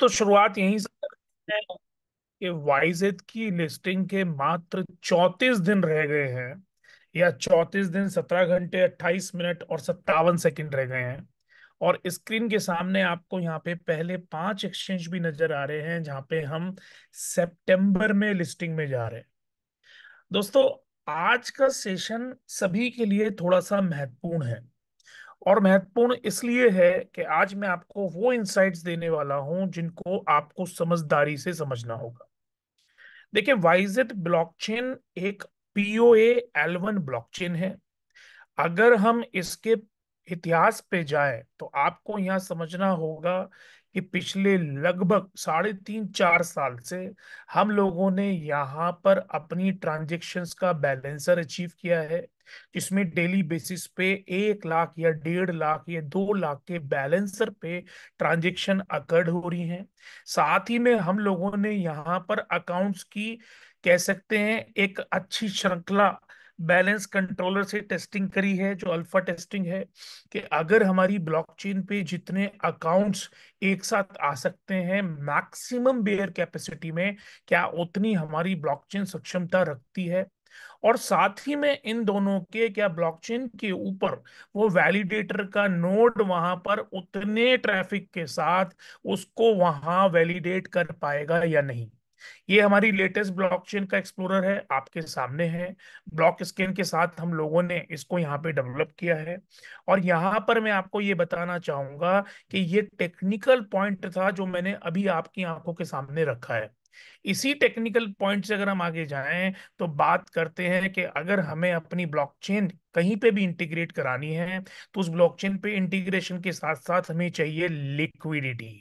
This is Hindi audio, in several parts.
तो शुरुआत यहीं से करते हैं कि वाइजेद की लिस्टिंग के मात्र चौंतीस दिन रह गए हैं या चौंतीस दिन सत्रह घंटे अट्ठाईस मिनट और सत्तावन सेकंड रह गए हैं और स्क्रीन के सामने आपको यहाँ पे पहले पांच एक्सचेंज भी नजर आ रहे हैं जहां पे हम सितंबर में लिस्टिंग में जा रहे हैं दोस्तों आज का सेशन सभी के लिए थोड़ा सा महत्वपूर्ण है और महत्वपूर्ण इसलिए है कि आज मैं आपको वो इंसाइट्स देने वाला हूं जिनको आपको समझदारी से समझना होगा देखिये वाइजेट ब्लॉकचेन एक पीओए एलवन ब्लॉकचेन है अगर हम इसके इतिहास पे जाए तो आपको यहाँ समझना होगा कि पिछले लगभग साढ़े तीन चार साल से हम लोगों ने यहाँ पर अपनी ट्रांजेक्शन का बैलेंसर अचीव किया है जिसमें डेली बेसिस पे एक लाख या डेढ़ लाख या दो लाख के बैलेंसर पे ट्रांजेक्शन अकर्ड हो रही हैं साथ ही में हम लोगों ने यहाँ पर अकाउंट्स की कह सकते हैं एक अच्छी श्रृंखला बैलेंस कंट्रोलर से टेस्टिंग करी है जो अल्फा टेस्टिंग है कि अगर हमारी ब्लॉकचेन पे जितने अकाउंट्स एक साथ आ सकते हैं मैक्सिमम बेयर कैपेसिटी में क्या उतनी हमारी ब्लॉकचेन सक्षमता रखती है और साथ ही में इन दोनों के क्या ब्लॉकचेन के ऊपर वो वैलिडेटर का नोड वहां पर उतने ट्रैफिक के साथ उसको वहां वैलिडेट कर पाएगा या नहीं ये हमारी लेटेस्ट ब्लॉकचेन का एक्सप्लोरर है आपके सामने है ब्लॉक स्कैन के साथ हम लोगों ने इसको यहाँ पे डेवलप किया है और यहाँ पर मैं आपको ये बताना चाहूंगा कि ये टेक्निकल पॉइंट था जो मैंने अभी आपकी आंखों के सामने रखा है इसी टेक्निकल पॉइंट से अगर हम आगे जाएं तो बात करते हैं कि अगर हमें अपनी ब्लॉकचेन कहीं पे भी इंटीग्रेट करानी है तो उस ब्लॉकचेन पे इंटीग्रेशन के साथ साथ हमें चाहिए लिक्विडिटी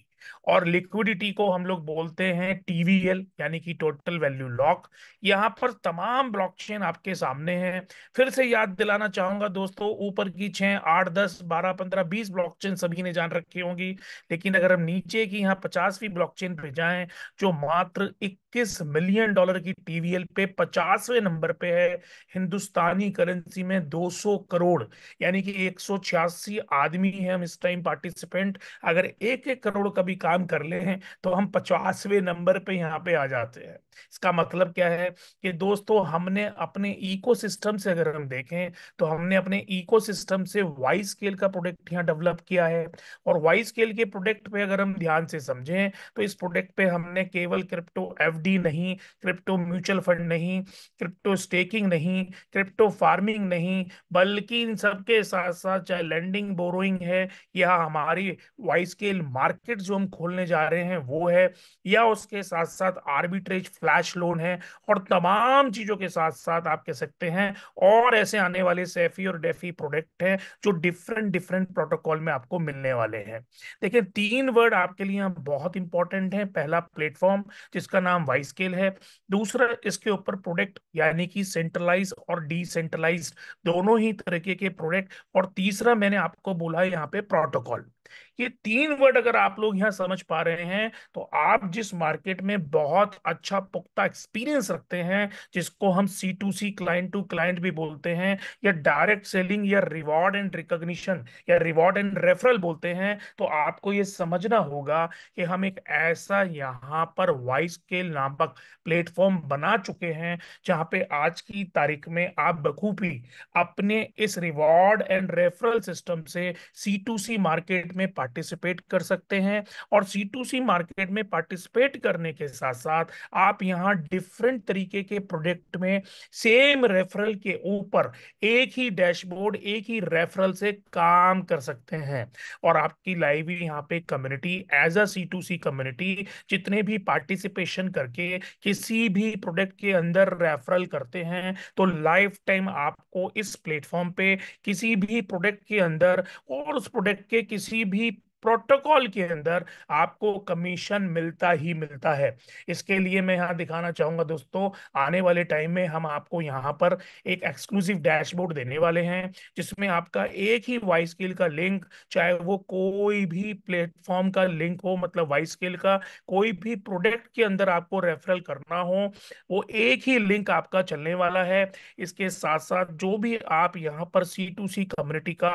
और लिक्विडिटी को हम लोग बोलते हैं टीवीएल यानी कि टोटल वैल्यू लॉक यहाँ पर तमाम ब्लॉकचेन आपके सामने हैं फिर से याद दिलाना चाहूंगा दोस्तों ऊपर की छह आठ दस बारह पंद्रह बीस ब्लॉकचेन सभी ने जान रखी होंगी लेकिन अगर हम नीचे की यहाँ पचासवीं ब्लॉकचेन पे जाए जो मात्र इक्कीस मिलियन डॉलर की टीवीएल पे पचासवें नंबर पे है हिंदुस्तानी करेंसी में दो करोड़ यानी कि एक आदमी है हम इस टाइम पार्टिसिपेंट अगर एक एक करोड़ का भी काम काम कर ले हैं तो हम पचासवें नंबर पे यहाँ पे आ जाते हैं इसका मतलब क्या है कि दोस्तों हमने अपने इकोसिस्टम से अगर हम देखें तो हमने अपने इकोसिस्टम से वाई स्केल का प्रोडक्ट यहाँ डेवलप किया है और वाई स्केल के प्रोडक्ट पे अगर हम ध्यान से समझें तो इस प्रोडक्ट पे हमने केवल क्रिप्टो एफडी नहीं क्रिप्टो म्यूचुअल फंड नहीं क्रिप्टो स्टेकिंग नहीं क्रिप्टो फार्मिंग नहीं बल्कि इन सबके साथ साथ चाहे लैंडिंग बोरोइंग है या हमारी वाई स्केल मार्केट जो हम खोल खोलने जा रहे हैं वो है या उसके साथ साथ आर्बिट्रेज फ्लैश लोन है और तमाम चीजों के साथ साथ आप कह सकते हैं और ऐसे आने वाले सेफी और डेफी प्रोडक्ट हैं जो डिफरेंट डिफरेंट प्रोटोकॉल में आपको मिलने वाले हैं देखिए तीन वर्ड आपके लिए बहुत इंपॉर्टेंट है पहला प्लेटफॉर्म जिसका नाम वाइस्केल है दूसरा इसके ऊपर प्रोडक्ट यानी कि सेंट्रलाइज और डिसेंट्रलाइज दोनों ही तरीके के प्रोडक्ट और तीसरा मैंने आपको बोला यहाँ पे प्रोटोकॉल ये तीन वर्ड अगर आप लोग यहाँ समझ पा रहे हैं तो आप जिस मार्केट में बहुत अच्छा पुख्ता एक्सपीरियंस रखते हैं जिसको हम C to C client to client भी बोलते हैं या डायरेक्ट सेलिंग या रिवॉर्ड एंड रिकॉग्निशन या रिवॉर्ड एंड रेफरल बोलते हैं तो आपको ये समझना होगा कि हम एक ऐसा यहाँ पर वाई स्केल नामक प्लेटफॉर्म बना चुके हैं जहाँ पे आज की तारीख में आप बखूबी अपने इस रिवॉर्ड एंड रेफरल सिस्टम से सी टू सी मार्केट में पार्टिसिपेट कर सकते हैं और सी टू सी मार्केट में पार्टिसिपेट करने के साथ साथ आप यहाँ डिफरेंट तरीके के प्रोडक्ट में सेम रेफरल के ऊपर एक ही डैशबोर्ड एक ही रेफरल से काम कर सकते हैं और आपकी लाइव यहाँ पे community as a C to C community जितने भी पार्टिसिपेशन करके किसी भी प्रोडक्ट के अंदर रेफरल करते हैं तो लाइफ टाइम आपको इस प्लेटफॉर्म पे किसी भी प्रोडक्ट के अंदर और उस प्रोडक्ट के किसी भी प्रोटोकॉल के अंदर आपको कमीशन मिलता ही मिलता है इसके लिए मैं यहाँ दिखाना चाहूंगा दोस्तों आने वाले टाइम में हम आपको यहाँ पर एक एक्सक्लूसिव डैशबोर्ड देने वाले हैं जिसमें आपका एक ही वाई स्केल का लिंक चाहे वो कोई भी प्लेटफॉर्म का लिंक हो मतलब वाई स्केल का कोई भी प्रोडक्ट के अंदर आपको रेफरल करना हो वो एक ही लिंक आपका चलने वाला है इसके साथ साथ जो भी आप यहाँ पर सी टू सी कम्युनिटी का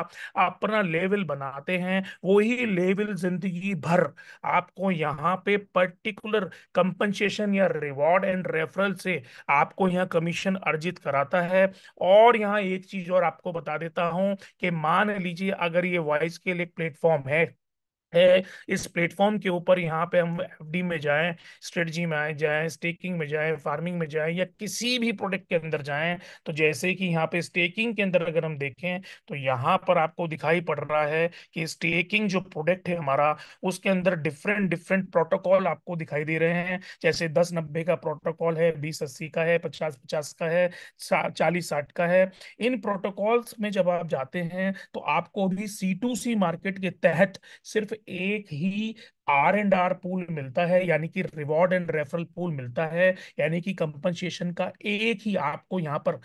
अपना लेवल बनाते हैं वो ही लेवल जिंदगी भर आपको यहाँ पे पर्टिकुलर कंपनसेशन या रिवॉर्ड एंड रेफरल से आपको यहाँ कमीशन अर्जित कराता है और यहाँ एक चीज और आपको बता देता हूँ कि मान लीजिए अगर ये वॉइस के लिए प्लेटफॉर्म है है इस प्लेटफॉर्म के ऊपर यहाँ पे हम डी में जाए स्ट्रेटजी में आए जाए स्टेकिंग में जाए फार्मिंग में जाए या किसी भी प्रोडक्ट के अंदर जाए तो जैसे कि यहाँ पे स्टेकिंग के अंदर अगर हम देखें तो यहाँ पर आपको दिखाई पड़ रहा है कि स्टेकिंग जो प्रोडक्ट है हमारा उसके अंदर डिफरेंट डिफरेंट प्रोटोकॉल आपको दिखाई दे रहे हैं जैसे दस नब्बे का प्रोटोकॉल है बीस अस्सी का है पचास पचास का है चालीस साठ का है इन प्रोटोकॉल्स में जब आप जाते हैं तो आपको भी सी टू सी मार्केट के तहत सिर्फ एक ही आर एंड आर पूल मिलता है यानी कि रिवॉर्ड एंड रेफरल पूल मिलता है यानी कि कंपनसेशन का एक ही आपको यहाँ पर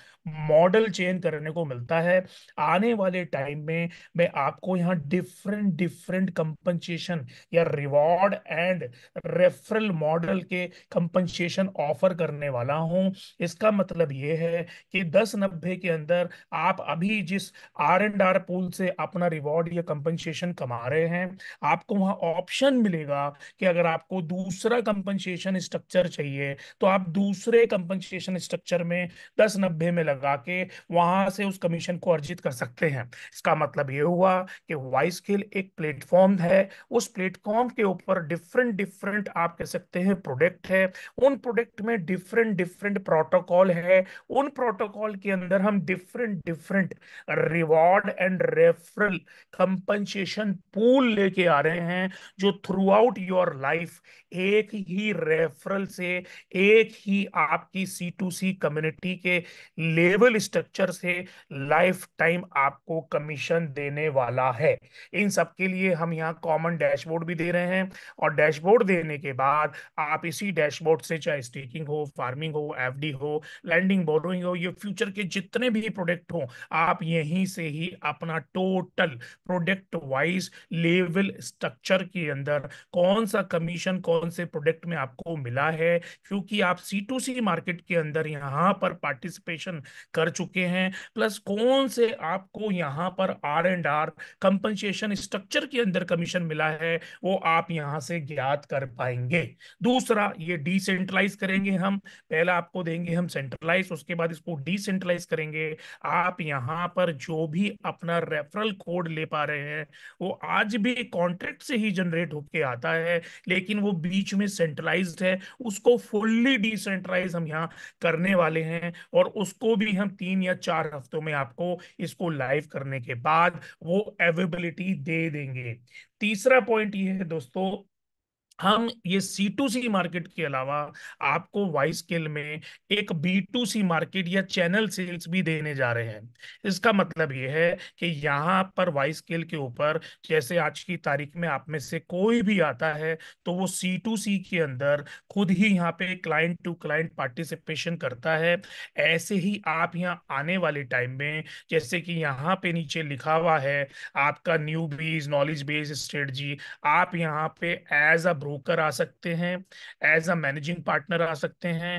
मॉडल चेंज करने को मिलता है आने वाले टाइम में मैं आपको यहाँ डिफरेंट डिफरेंट कंपनसेशन या रिवॉर्ड एंड रेफरल मॉडल के कंपनसेशन ऑफर करने वाला हूँ इसका मतलब ये है कि दस नब्बे के अंदर आप अभी जिस आर एंड आर पूल से अपना रिवॉर्ड या कंपनसेशन कमा रहे हैं आपको वहाँ ऑप्शन मिलेगा कि अगर आपको दूसरा कंपनसेशन स्ट्रक्चर चाहिए तो आप दूसरे कंपनसेशन स्ट्रक्चर में दस नब्बे में लगा के वहां से उस कमीशन को अर्जित कर सकते हैं इसका मतलब ये हुआ कि वाई स्केल एक प्लेटफॉर्म है उस प्लेटफॉर्म के ऊपर डिफरेंट डिफरेंट आप कह सकते हैं प्रोडक्ट है उन प्रोडक्ट में डिफरेंट डिफरेंट प्रोटोकॉल है उन प्रोटोकॉल के अंदर हम different different reward and referral compensation pool लेके आ रहे हैं जो through throughout your life एक ही रेफरल से एक ही आपकी सी टू सी कम्युनिटी के लेवल स्ट्रक्चर से लाइफ टाइम आपको कमीशन देने वाला है इन सब के लिए हम यहाँ कॉमन डैशबोर्ड भी दे रहे हैं और डैशबोर्ड देने के बाद आप इसी डैशबोर्ड से चाहे स्टेकिंग हो फार्मिंग हो डी हो लैंडिंग बोरोइंग हो ये फ्यूचर के जितने भी प्रोडक्ट हो आप यहीं से ही अपना total product wise level structure के अंदर कौन सा कमीशन कौन से प्रोडक्ट में आपको मिला है क्योंकि आप सी टू सी मार्केट के अंदर यहाँ पर पार्टिसिपेशन कर चुके हैं प्लस कौन से आपको यहाँ पर R and R compensation structure के अंदर कमीशन मिला है वो आप यहाँ से ज्ञात कर पाएंगे दूसरा ये डिसेंट्रलाइज करेंगे हम पहला आपको देंगे हम सेंट्रलाइज उसके बाद इसको डिसेंट्रलाइज करेंगे आप यहाँ पर जो भी अपना रेफरल कोड ले पा रहे हैं वो आज भी कॉन्ट्रैक्ट से ही जनरेट होकर के आता है लेकिन वो बीच में सेंट्रलाइज है उसको फुल्ली डिसेंट्रलाइज हम यहाँ करने वाले हैं और उसको भी हम तीन या चार हफ्तों में आपको इसको लाइव करने के बाद वो एवेबिलिटी दे देंगे तीसरा पॉइंट ये है दोस्तों हम ये सी टू सी मार्केट के अलावा आपको वाई स्केल में एक बी टू सी मार्केट या चैनल सेल्स भी देने जा रहे हैं इसका मतलब ये है कि यहाँ पर वाई स्केल के ऊपर जैसे आज की तारीख में आप में से कोई भी आता है तो वो सी टू सी के अंदर खुद ही यहाँ पे क्लाइंट टू क्लाइंट पार्टिसिपेशन करता है ऐसे ही आप यहाँ आने वाले टाइम में जैसे कि यहाँ पे नीचे लिखा हुआ है आपका new base knowledge base strategy आप यहाँ पे एज अ ब्रोकर आ सकते हैं एज अ मैनेजिंग पार्टनर आ सकते हैं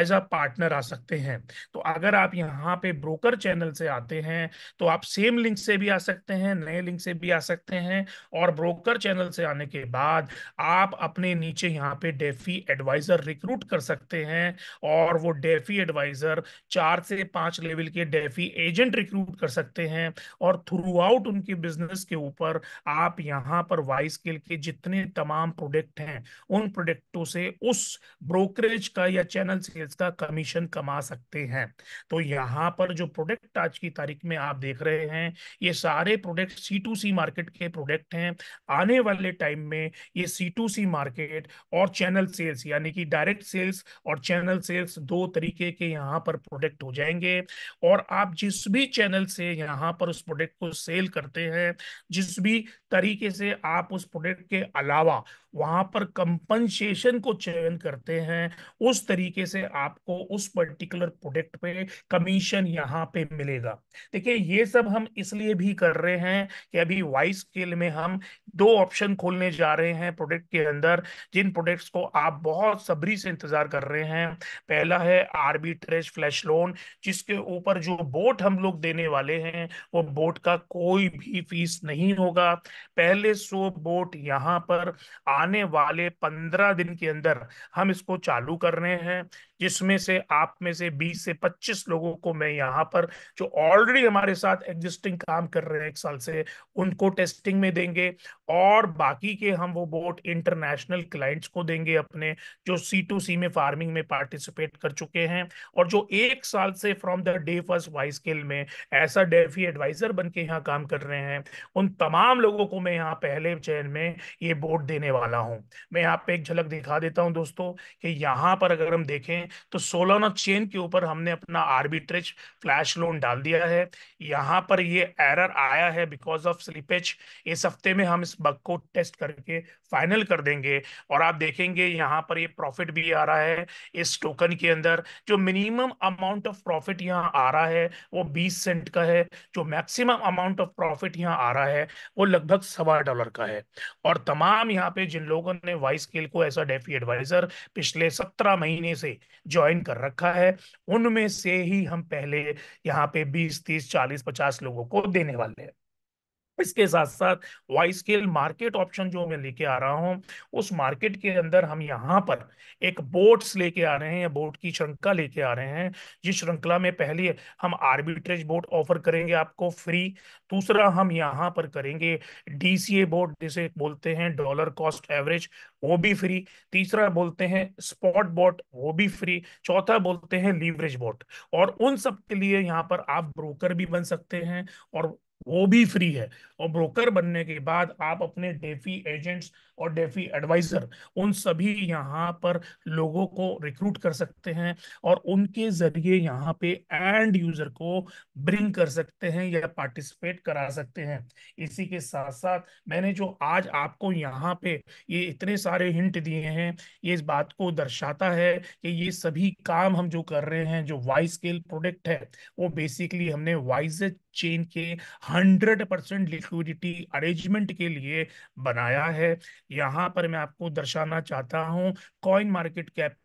एज अ पार्टनर आ सकते हैं तो अगर आप यहाँ पे ब्रोकर चैनल से आते हैं तो आप सेम लिंक से भी आ सकते हैं नए लिंक से भी आ सकते हैं और ब्रोकर चैनल से आने के बाद आप अपने नीचे यहाँ पे डेफी एडवाइजर रिक्रूट कर सकते हैं और वो डेफी एडवाइजर चार से पांच लेवल के डेफी एजेंट रिक्रूट कर सकते हैं और थ्रू आउट उनके बिजनेस के ऊपर आप यहाँ पर वाई स्केल के जितने तमाम प्रोडक्ट प्रोडक्ट हैं उन प्रोडक्टों से उस ब्रोकरेज का या चैनल सेल्स का कमीशन कमा सकते हैं तो यहाँ पर जो प्रोडक्ट आज की तारीख में आप देख रहे हैं ये सारे product C to C market के प्रोडक्ट हैं आने वाले टाइम में ये सी टू सी मार्केट और चैनल सेल्स यानी कि डायरेक्ट सेल्स और चैनल सेल्स दो तरीके के यहाँ पर प्रोडक्ट हो जाएंगे और आप जिस भी चैनल से यहाँ पर उस प्रोडक्ट को सेल करते हैं जिस भी तरीके से आप उस प्रोडक्ट के अलावा वहां पर कंपनसेशन को चयन करते हैं उस तरीके से आपको उस पर्टिकुलर प्रोडक्ट पे कमीशन यहाँ पे मिलेगा देखिए ये सब हम इसलिए भी कर रहे हैं कि अभी वाई स्केल में हम दो ऑप्शन खोलने जा रहे हैं प्रोडक्ट के अंदर जिन प्रोडक्ट्स को आप बहुत सब्री से इंतजार कर रहे हैं पहला है आरबी ट्रेस फ्लैश लोन जिसके ऊपर जो बोट हम लोग देने वाले हैं वो बोट का कोई भी फीस नहीं होगा पहले सो बोट यहाँ पर आने वाले पंद्रह दिन के अंदर हम इसको चालू कर रहे हैं जिसमें से आप में से बीस से पच्चीस लोगों को मैं यहाँ पर जो ऑलरेडी हमारे साथ एग्जिस्टिंग काम कर रहे हैं एक साल से उनको टेस्टिंग में देंगे और बाकी के हम वो बोट इंटरनेशनल क्लाइंट्स को देंगे अपने जो सी टू सी में फार्मिंग में पार्टिसिपेट कर चुके हैं और जो एक साल से from the day first Y scale में ऐसा डेफी एडवाइजर बन के यहाँ काम कर रहे हैं उन तमाम लोगों को मैं यहाँ पहले चयन में ये बोट देने वाला वाला हूं मैं यहाँ पे एक झलक दिखा देता हूं दोस्तों कि यहां पर अगर हम देखें तो सोलोना चेन के ऊपर हमने अपना आर्बिट्रेज फ्लैश लोन डाल दिया है यहां पर ये एरर आया है बिकॉज ऑफ स्लिपेज इस हफ्ते में हम इस बग को टेस्ट करके फाइनल कर देंगे और आप देखेंगे यहाँ पर ये प्रॉफिट भी आ रहा है इस टोकन के अंदर जो मिनिमम अमाउंट ऑफ प्रॉफिट यहाँ आ रहा है वो बीस सेंट का है जो मैक्सिमम अमाउंट ऑफ प्रॉफिट यहाँ आ रहा है वो लगभग सवा डॉलर का है और तमाम यहाँ पे जिन लोगों ने वाइस स्केल को ऐसा डेफी एडवाइजर पिछले सत्रह महीने से ज्वाइन कर रखा है उनमें से ही हम पहले यहाँ पे बीस तीस चालीस पचास लोगों को देने वाले हैं इसके साथ साथ वाई स्केल मार्केट ऑप्शन जो मैं लेके आ रहा हूँ उस मार्केट के अंदर हम यहाँ पर एक बोट्स लेके आ रहे हैं बोट की श्रृंखला लेके आ रहे हैं जिस श्रृंखला में पहले हम आर्बिट्रेज बोट ऑफर करेंगे आपको फ्री दूसरा हम यहाँ पर करेंगे डीसीए बोट जिसे बोलते हैं डॉलर कॉस्ट एवरेज वो भी फ्री तीसरा बोलते हैं स्पॉट बोट वो भी फ्री चौथा बोलते हैं लीवरेज बोट और उन सब के लिए यहाँ पर आप ब्रोकर भी बन सकते हैं और वो भी फ्री है और ब्रोकर बनने के बाद आप अपने डेफी एजेंट्स और डेफी एडवाइजर उन सभी यहाँ पर लोगों को रिक्रूट कर सकते हैं और उनके जरिए यहाँ पे एंड यूजर को ब्रिंग कर सकते हैं या पार्टिसिपेट करा सकते हैं इसी के साथ साथ मैंने जो आज आपको यहाँ पे ये इतने सारे हिंट दिए हैं ये इस बात को दर्शाता है कि ये सभी काम हम जो कर रहे हैं जो वाई स्केल प्रोडक्ट है वो बेसिकली हमने वाइज चेन के हंड्रेड परसेंट सिक्योरिटी अरेंजमेंट के लिए बनाया है यहाँ पर मैं आपको दर्शाना चाहता हूँ कॉइन मार्केट कैप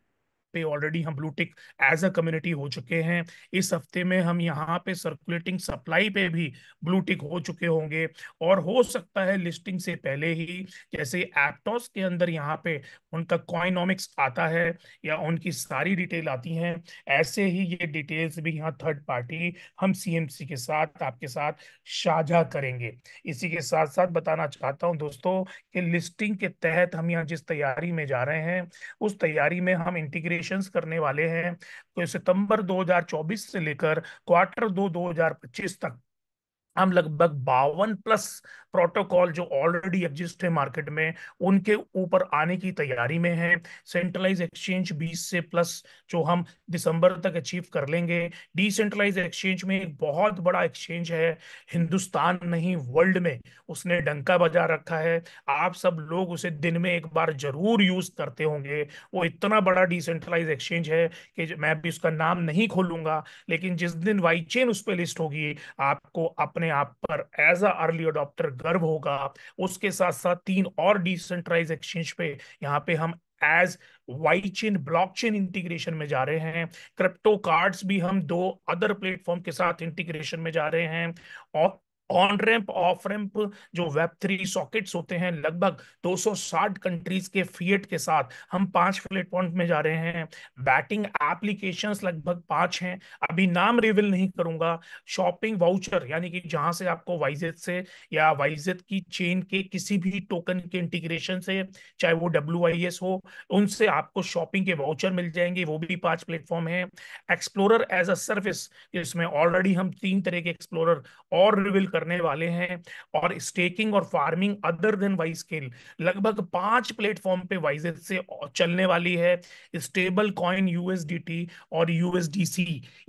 पे ऑलरेडी हम ब्लूटिक एज अ कम्युनिटी हो चुके हैं इस हफ्ते में हम यहाँ पे सर्कुलेटिंग सप्लाई पे भी ब्लूटिक हो चुके होंगे और हो सकता है लिस्टिंग से पहले ही जैसे एप्टॉस के अंदर यहाँ पे उनका कॉइनॉमिक्स आता है या उनकी सारी डिटेल आती हैं ऐसे ही ये डिटेल्स भी यहाँ थर्ड पार्टी हम सी के साथ आपके साथ साझा करेंगे इसी के साथ साथ बताना चाहता हूँ दोस्तों कि लिस्टिंग के तहत हम यहाँ जिस तैयारी में जा रहे हैं उस तैयारी में हम इंटीग्रेशन ऑपरेशंस करने वाले हैं तो सितंबर 2024 से लेकर क्वार्टर दो 2025 तक हम लगभग बावन प्लस प्रोटोकॉल जो ऑलरेडी एग्जिस्ट है मार्केट में उनके ऊपर आने की तैयारी में है सेंट्रलाइज एक्सचेंज 20 से प्लस जो हम दिसंबर तक अचीव कर लेंगे डिसेंट्रलाइज एक्सचेंज में एक बहुत बड़ा एक्सचेंज है हिंदुस्तान नहीं वर्ल्ड में उसने डंका बजा रखा है आप सब लोग उसे दिन में एक बार जरूर यूज करते होंगे वो इतना बड़ा डिसेंट्रलाइज एक्सचेंज है कि मैं भी उसका नाम नहीं खोलूंगा लेकिन जिस दिन वाई चेन उस पर लिस्ट होगी आपको अपने अपने आप पर एज अ अर्ली अडोप्टर गर्व होगा उसके साथ साथ तीन और डिसेंट्राइज एक्सचेंज पे यहाँ पे हम as Y chain blockchain integration में जा रहे हैं क्रिप्टो कार्ड्स भी हम दो अदर प्लेटफॉर्म के साथ इंटीग्रेशन में जा रहे हैं और ऑन रैंप ऑफ रैंप जो वेब थ्री सॉकेट्स होते हैं लगभग 260 कंट्रीज के फीएट के साथ हम पांच प्लेटफॉर्म में जा रहे हैं बैटिंग एप्लीकेशंस लगभग पांच हैं अभी नाम रिविल नहीं करूंगा शॉपिंग वाउचर यानी कि जहां से आपको वाइजेट से या वाइजेट की चेन के किसी भी टोकन के इंटीग्रेशन से चाहे वो डब्ल्यू हो उनसे आपको शॉपिंग के वाउचर मिल जाएंगे वो भी पांच प्लेटफॉर्म है एक्सप्लोर एज अ सर्विस जिसमें ऑलरेडी हम तीन तरह के एक्सप्लोर और रिविल करने वाले हैं और स्टेकिंग और farming other than Y scale लगभग पांच प्लेटफॉर्म पे वाइज से चलने वाली है स्टेबल कॉइन यूएसडीटी और यूएसडीसी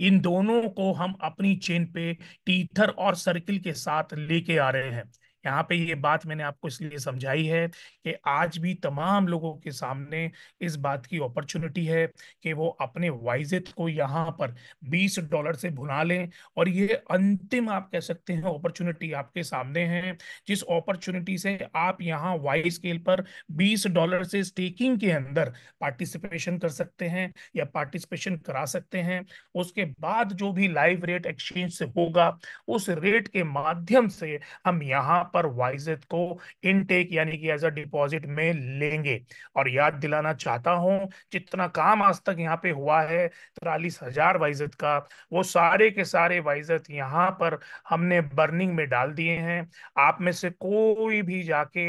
इन दोनों को हम अपनी चेन पे टीथर और सर्किल के साथ लेके आ रहे हैं यहाँ पे ये बात मैंने आपको इसलिए समझाई है कि आज भी तमाम लोगों के सामने इस बात की अपॉर्चुनिटी है कि वो अपने वाइजेत को यहाँ पर 20 डॉलर से भुना लें और ये अंतिम आप कह सकते हैं अपॉर्चुनिटी आपके सामने है जिस अपॉर्चुनिटी से आप यहाँ वाई स्केल पर 20 डॉलर से स्टेकिंग के अंदर पार्टिसिपेशन कर सकते हैं या पार्टिसिपेशन करा सकते हैं उसके बाद जो भी लाइव रेट एक्सचेंज से होगा उस रेट के माध्यम से हम यहाँ पर वाइजेद को इनटेक यानी कि एज अ डिपॉजिट में लेंगे और याद दिलाना चाहता हूं जितना काम आज तक यहां पे हुआ है तिरालीस हजार वाइजेद का वो सारे के सारे वाइजेद यहां पर हमने बर्निंग में डाल दिए हैं आप में से कोई भी जाके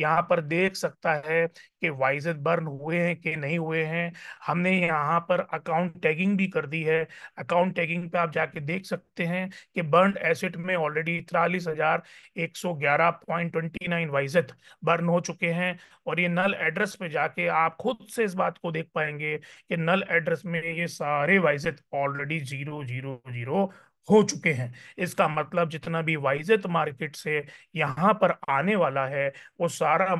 यहाँ पर देख सकता है कि वाइजेद बर्न हुए हैं कि नहीं हुए हैं हमने यहाँ पर अकाउंट टैगिंग भी कर दी है अकाउंट टैगिंग पे आप जाके देख सकते हैं कि बर्न एसेट में ऑलरेडी तिरालीस हजार एक सौ ग्यारह ग्यारह पॉइंट ट्वेंटी नाइन वाइजेथ बर्न हो चुके हैं और ये नल एड्रेस पे जाके आप खुद से इस बात को देख पाएंगे कि नल एड्रेस में ये सारे वाइजेथ ऑलरेडी जीरो जीरो जीरो हो चुके हैं इसका मतलब जितना भी वाइजत मार्केट से यहाँ पर आने वाला है वो सारा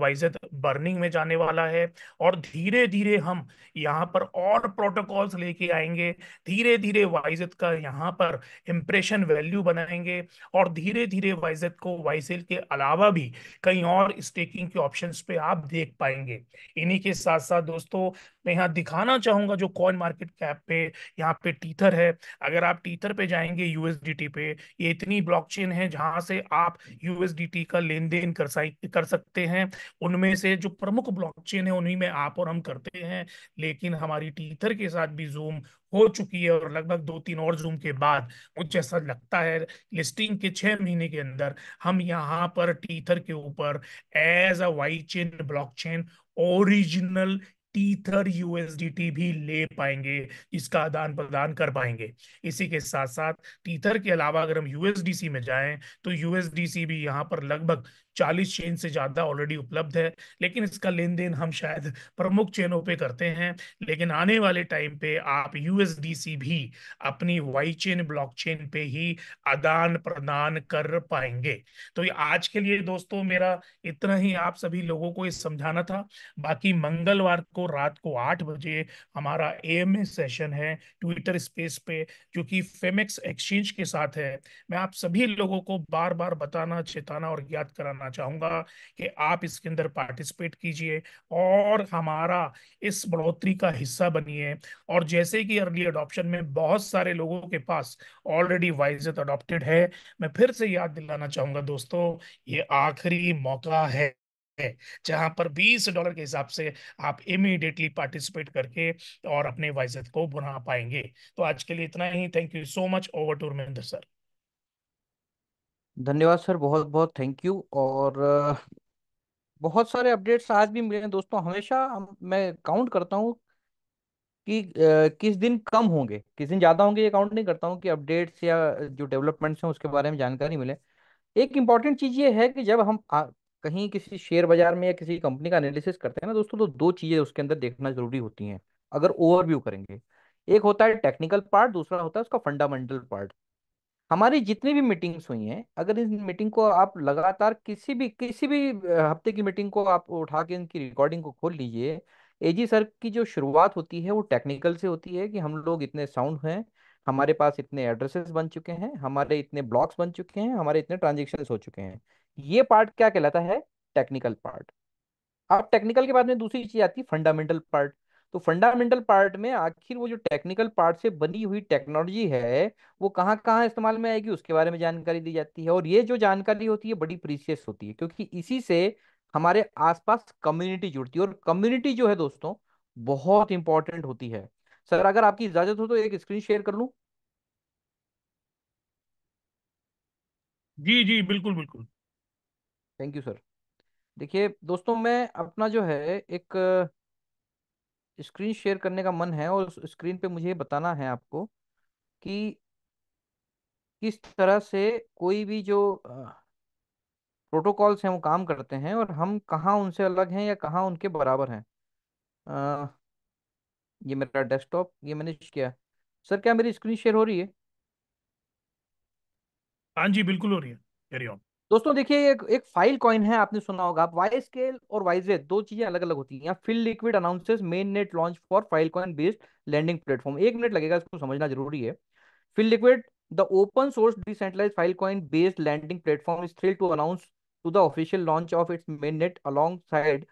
वाइजत बर्निंग में जाने वाला है और धीरे धीरे हम यहाँ पर और प्रोटोकॉल्स लेके आएंगे धीरे धीरे वाइजत का यहाँ पर इम्प्रेशन वैल्यू बनाएंगे और धीरे धीरे वाइजत को वाइजेल के अलावा भी कई और स्टेकिंग के ऑप्शन पे आप देख पाएंगे इन्हीं के साथ साथ दोस्तों मैं यहाँ दिखाना चाहूंगा जो कॉइन मार्केट कैप पे यहाँ पे टीथर है अगर आप टीथर पे जाएंगे यूएसडीटी पे ये इतनी ब्लॉकचेन है जहां से आप यूएसडीटी का लेन देन कर कर सकते हैं उनमें से जो प्रमुख ब्लॉकचेन है उन्हीं में आप और हम करते हैं लेकिन हमारी टीथर के साथ भी जूम हो चुकी है और लगभग दो तीन और जूम के बाद मुझे ऐसा लगता है लिस्टिंग के छह महीने के अंदर हम यहाँ पर टीथर के ऊपर as a Y chain blockchain original Tether USDT भी ले पाएंगे इसका आदान प्रदान कर पाएंगे इसी के साथ साथ टीथर के अलावा अगर हम यूएसडीसी में जाएं तो यूएसडीसी भी यहाँ पर लगभग चालीस चेन से ज़्यादा ऑलरेडी उपलब्ध है लेकिन इसका लेन देन हम शायद प्रमुख चेनों पे करते हैं लेकिन आने वाले टाइम पे आप यूएसडीसी भी अपनी वाई चेन ब्लॉक चेन पे ही आदान प्रदान कर पाएंगे तो ये आज के लिए दोस्तों मेरा इतना ही आप सभी लोगों को ये समझाना था बाकी मंगलवार को रात को आठ बजे हमारा ए सेशन है ट्विटर स्पेस पे जो कि फेमेक्स एक्सचेंज के साथ है मैं आप सभी लोगों को बार बार बताना चेताना और याद कराना करना चाहूंगा कि आप इसके अंदर पार्टिसिपेट कीजिए और हमारा इस बढ़ोतरी का हिस्सा बनिए और जैसे कि अर्ली अडॉप्शन में बहुत सारे लोगों के पास ऑलरेडी वाइजत अडॉप्टेड है मैं फिर से याद दिलाना चाहूंगा दोस्तों ये आखिरी मौका है जहां पर 20 डॉलर के हिसाब से आप इमीडिएटली पार्टिसिपेट करके और अपने वाइजत को बना पाएंगे तो आज के लिए इतना ही thank you so much over to Ramendra sir धन्यवाद सर बहुत बहुत थैंक यू और बहुत सारे अपडेट्स आज भी मिले हैं दोस्तों हमेशा हम मैं काउंट करता हूँ कि किस दिन कम होंगे किस दिन ज़्यादा होंगे ये काउंट नहीं करता हूँ कि अपडेट्स या जो डेवलपमेंट्स हैं उसके बारे में जानकारी मिले एक इम्पॉर्टेंट चीज़ ये है कि जब हम आ, कहीं किसी शेयर बाजार में या किसी कंपनी का एनालिसिस करते हैं ना दोस्तों तो दो चीज़ें उसके अंदर देखना जरूरी होती हैं अगर ओवरव्यू करेंगे एक होता है टेक्निकल पार्ट दूसरा होता है उसका फंडामेंटल पार्ट हमारी जितनी भी मीटिंग्स हुई हैं अगर इन मीटिंग को आप लगातार किसी भी किसी भी हफ्ते की मीटिंग को आप उठा के इनकी रिकॉर्डिंग को खोल लीजिए एजी सर की जो शुरुआत होती है वो टेक्निकल से होती है कि हम लोग इतने साउंड हैं हमारे पास इतने एड्रेसेस बन चुके हैं हमारे इतने ब्लॉक्स बन चुके हैं हमारे इतने ट्रांजेक्शन हो चुके हैं ये पार्ट क्या कहलाता है टेक्निकल पार्ट अब टेक्निकल के बाद में दूसरी चीज आती है फंडामेंटल पार्ट तो फंडामेंटल पार्ट में आखिर वो जो टेक्निकल पार्ट से बनी हुई टेक्नोलॉजी है वो कहाँ कहाँ इस्तेमाल में आएगी उसके बारे में जानकारी दी जाती है और ये जो जानकारी होती है बड़ी प्रीशियस होती है क्योंकि इसी से हमारे आसपास कम्युनिटी जुड़ती है और कम्युनिटी जो है दोस्तों बहुत इंपॉर्टेंट होती है सर अगर आपकी इजाजत हो तो एक स्क्रीन शेयर कर लू जी जी बिल्कुल बिल्कुल थैंक यू सर देखिए दोस्तों मैं अपना जो है एक स्क्रीन शेयर करने का मन है और स्क्रीन पे मुझे बताना है आपको कि किस तरह से कोई भी जो प्रोटोकॉल्स हैं वो काम करते हैं और हम कहाँ उनसे अलग हैं या कहाँ उनके बराबर हैं ये मेरा डेस्कटॉप ये मैंने किया सर क्या मेरी स्क्रीन शेयर हो रही है हाँ जी बिल्कुल हो रही है कैरी ऑन दोस्तों देखिए एक एक फाइल कॉइन है आपने सुना होगा आप वाई स्केल और वाइजेड दो चीजें अलग अलग होती हैं यहाँ FilLiquid announces mainnet launch for Filecoin based lending platform एक मिनट लगेगा इसको समझना जरूरी है FilLiquid the open source decentralize Filecoin based lending platform is thrill to announce to the official launch of its mainnet alongside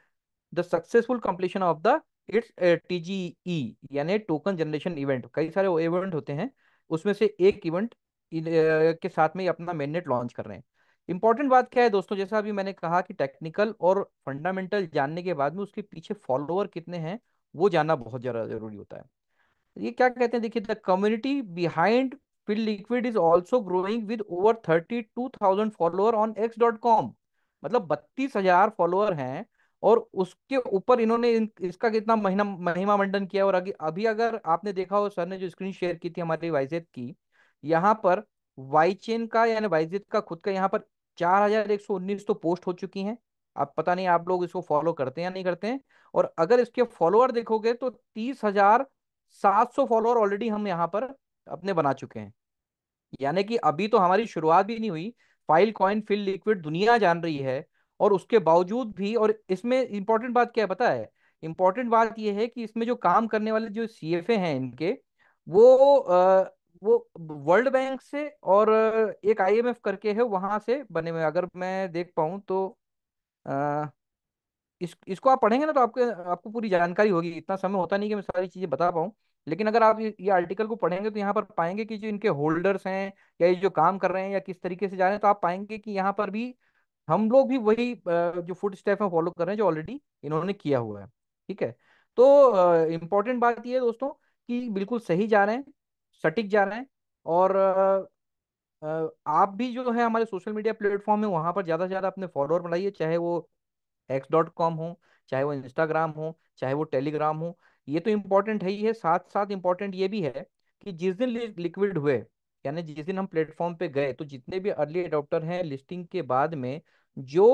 the successful completion of the its TGE यानी टोकन जनरेशन इवेंट कई सारे इवेंट होते हैं उसमें से एक इवेंट uh, के साथ में अपना मेन नेट लॉन्च कर रहे हैं इंपॉर्टेंट बात क्या है दोस्तों जैसा अभी मैंने कहा कि टेक्निकल और फंडामेंटल जानने के बाद में उसके पीछे फॉलोअर कितने हैं वो जानना बहुत ज़्यादा जरूरी होता है ये क्या कहते हैं देखिए the community behind FilLiquid is also growing with over thirty two thousand follower on X dot com मतलब बत्तीस हजार फॉलोअर हैं और उसके ऊपर इन्होंने इसका कितना महिमा महिमा मंडन किया और अभी अभी अगर आपने देखा हो सर ने जो स्क्रीन शेयर की थी हमारी वाइजेद की यहाँ पर वाई चेन का यानी वाइजेद का खुद का यहाँ पर चार हजार एक सौ उन्नीस तो पोस्ट हो चुकी हैं आप पता नहीं आप लोग इसको फॉलो करते हैं या नहीं करते हैं और अगर इसके फॉलोअर देखोगे तो तीस हजार सात सौ फॉलोअर ऑलरेडी हम यहाँ पर अपने बना चुके हैं यानी कि अभी तो हमारी शुरुआत भी नहीं हुई फाइल कॉइन फिल लिक्विड दुनिया जान रही है और उसके बावजूद भी और इसमें इंपॉर्टेंट बात क्या है पता है इंपॉर्टेंट बात यह है कि इसमें जो काम करने वाले जो सी हैं इनके वो वो वर्ल्ड बैंक से और एक आईएमएफ करके है वहां से बने हुए अगर मैं देख पाऊँ तो आ, इस इसको आप पढ़ेंगे ना तो आपके आपको पूरी जानकारी होगी इतना समय होता नहीं कि मैं सारी चीज़ें बता पाऊँ लेकिन अगर आप ये आर्टिकल को पढ़ेंगे तो यहाँ पर पाएंगे कि जो इनके होल्डर्स हैं या ये जो काम कर रहे हैं या किस तरीके से जा रहे हैं तो आप पाएंगे कि यहाँ पर भी हम लोग भी वही जो फुट स्टेप है फॉलो कर रहे हैं जो ऑलरेडी इन्होंने किया हुआ है ठीक है तो इम्पोर्टेंट बात ये है दोस्तों कि बिल्कुल सही जा रहे हैं सटीक जा रहे हैं और आप भी जो है हमारे सोशल मीडिया प्लेटफॉर्म है वहाँ पर ज़्यादा से ज़्यादा अपने फॉलोअर बढ़ाइए चाहे वो एक्स डॉट कॉम हो चाहे वो इंस्टाग्राम हो चाहे वो टेलीग्राम हो ये तो इम्पोर्टेंट है ही है साथ साथ इम्पोर्टेंट ये भी है कि जिस दिन लिक्विड हुए यानी जिस दिन हम प्लेटफॉर्म पे गए तो जितने भी अर्ली एडोप्टर हैं लिस्टिंग के बाद में जो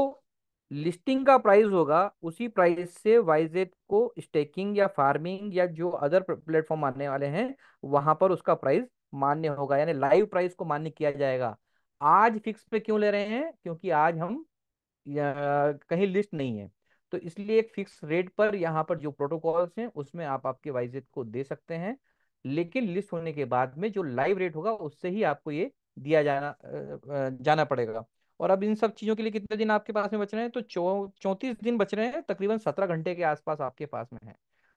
लिस्टिंग का प्राइस होगा उसी प्राइस से वाइजेट को स्टेकिंग या फार्मिंग या जो अदर प्लेटफॉर्म आने वाले हैं वहां पर उसका प्राइस मान्य होगा यानी लाइव प्राइस को मान्य किया जाएगा आज फिक्स पे क्यों ले रहे हैं क्योंकि आज हम कहीं लिस्ट नहीं है तो इसलिए एक फिक्स रेट पर यहाँ पर जो प्रोटोकॉल्स हैं उसमें आप आपके वाइजेट को दे सकते हैं लेकिन लिस्ट होने के बाद में जो लाइव रेट होगा उससे ही आपको ये दिया जाना जाना पड़ेगा और अब इन सब चीज़ों के लिए कितने दिन आपके पास में बच रहे हैं तो चौ चौंतीस दिन बच रहे हैं तकरीबन सत्रह घंटे के आसपास आपके पास में है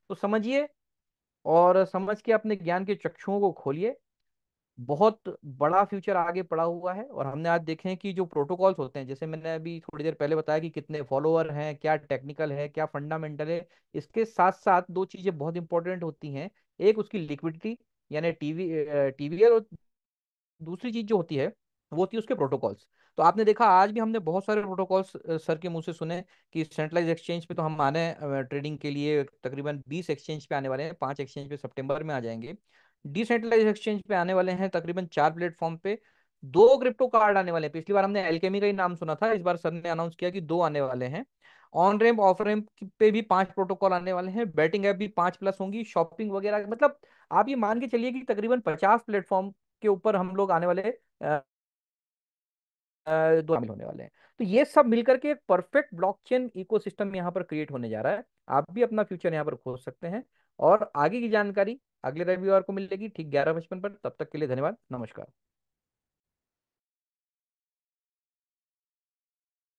तो समझिए और समझ के अपने ज्ञान के चक्षुओं को खोलिए बहुत बड़ा फ्यूचर आगे पड़ा हुआ है और हमने आज देखे कि जो प्रोटोकॉल्स होते हैं जैसे मैंने अभी थोड़ी देर पहले बताया कि कितने फॉलोअर हैं क्या टेक्निकल है क्या फंडामेंटल है इसके साथ साथ दो चीज़ें बहुत इंपॉर्टेंट होती हैं एक उसकी लिक्विडिटी यानी टीवी टीवीएल और दूसरी चीज़ जो होती है वो होती है उसके प्रोटोकॉल्स तो आपने देखा आज भी हमने बहुत सारे प्रोटोकॉल सर के मुंह से सुने कि सेंट्रलाइज एक्सचेंज पे तो हम आने ट्रेडिंग के लिए तकरीबन बीस एक्सचेंज पे आने वाले हैं पांच एक्सचेंज पे सितंबर में आ जाएंगे डिसेंट्रलाइज एक्सचेंज पे आने वाले हैं तकरीबन चार प्लेटफॉर्म पे दो क्रिप्टो कार्ड आने वाले हैं पिछली बार हमने एलकेमी का ही नाम सुना था इस बार सर ने अनाउंस किया कि दो आने वाले हैं ऑन रैम्प ऑफ रैम्प पे भी पांच प्रोटोकॉल आने वाले हैं बैटिंग ऐप भी पांच प्लस होंगी शॉपिंग वगैरह मतलब आप ये मान के चलिए कि तकरीबन पचास प्लेटफॉर्म के ऊपर हम लोग आने वाले दो शामिल होने वाले हैं तो ये सब मिलकर के एक परफेक्ट ब्लॉकचेन इकोसिस्टम यहाँ पर क्रिएट होने जा रहा है आप भी अपना फ्यूचर यहाँ पर खोज सकते हैं और आगे की जानकारी अगले रविवार को मिलेगी ठीक ग्यारह पचपन पर तब तक के लिए धन्यवाद नमस्कार